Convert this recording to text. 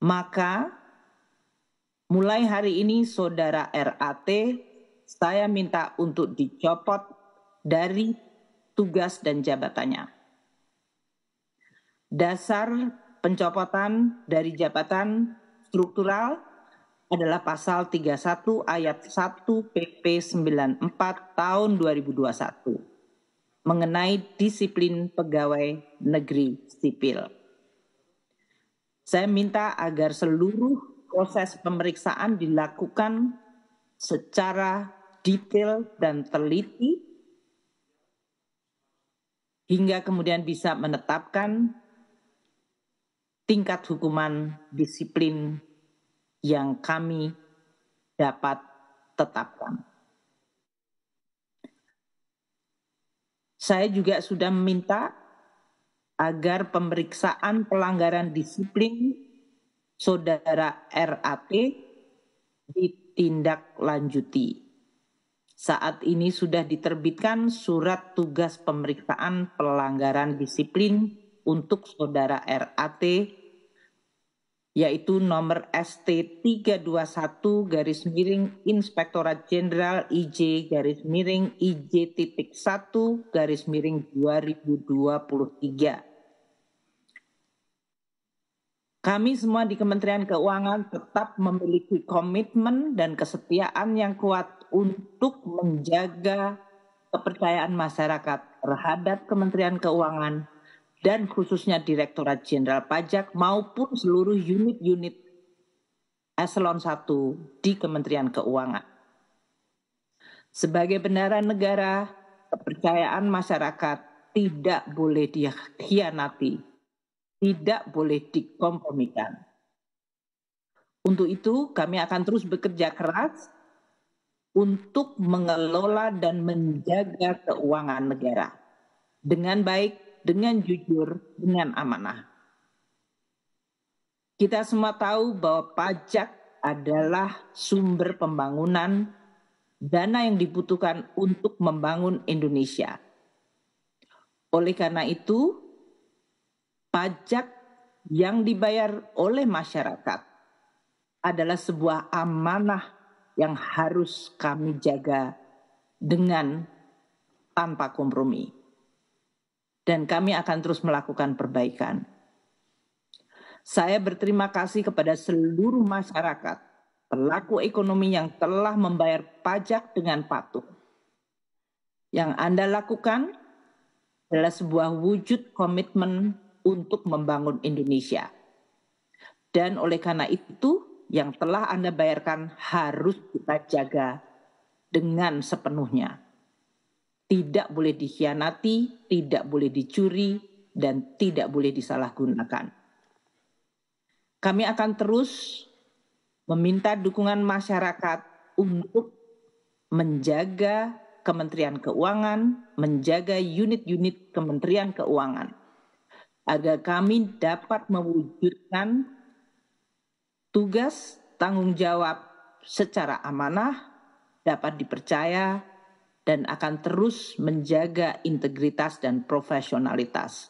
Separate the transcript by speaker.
Speaker 1: Maka mulai hari ini saudara RAT saya minta untuk dicopot dari tugas dan jabatannya. Dasar pencopotan dari jabatan struktural adalah pasal 31 ayat 1 PP 94 tahun 2021 mengenai disiplin pegawai negeri sipil. Saya minta agar seluruh proses pemeriksaan dilakukan secara detail dan teliti hingga kemudian bisa menetapkan tingkat hukuman disiplin yang kami dapat tetapkan. Saya juga sudah meminta agar pemeriksaan pelanggaran disiplin saudara RAT ditindaklanjuti. Saat ini sudah diterbitkan surat tugas pemeriksaan pelanggaran disiplin untuk saudara RAT yaitu nomor ST321 garis miring Inspektorat Jenderal IJ garis miring IJ titik 1 garis miring 2023 kami semua di Kementerian Keuangan tetap memiliki komitmen dan kesetiaan yang kuat untuk menjaga kepercayaan masyarakat terhadap Kementerian Keuangan dan khususnya Direktorat Jenderal Pajak maupun seluruh unit-unit eselon 1 di Kementerian Keuangan. Sebagai bendara negara, kepercayaan masyarakat tidak boleh dikhianati tidak boleh dikompromikan. Untuk itu, kami akan terus bekerja keras untuk mengelola dan menjaga keuangan negara dengan baik, dengan jujur, dengan amanah. Kita semua tahu bahwa pajak adalah sumber pembangunan dana yang dibutuhkan untuk membangun Indonesia. Oleh karena itu, pajak yang dibayar oleh masyarakat adalah sebuah amanah yang harus kami jaga dengan tanpa kompromi. Dan kami akan terus melakukan perbaikan. Saya berterima kasih kepada seluruh masyarakat, pelaku ekonomi yang telah membayar pajak dengan patuh. Yang Anda lakukan adalah sebuah wujud komitmen untuk membangun Indonesia. Dan oleh karena itu, yang telah Anda bayarkan harus kita jaga dengan sepenuhnya. Tidak boleh dikhianati, tidak boleh dicuri, dan tidak boleh disalahgunakan. Kami akan terus meminta dukungan masyarakat untuk menjaga Kementerian Keuangan, menjaga unit-unit Kementerian Keuangan agar kami dapat mewujudkan tugas tanggung jawab secara amanah, dapat dipercaya, dan akan terus menjaga integritas dan profesionalitas.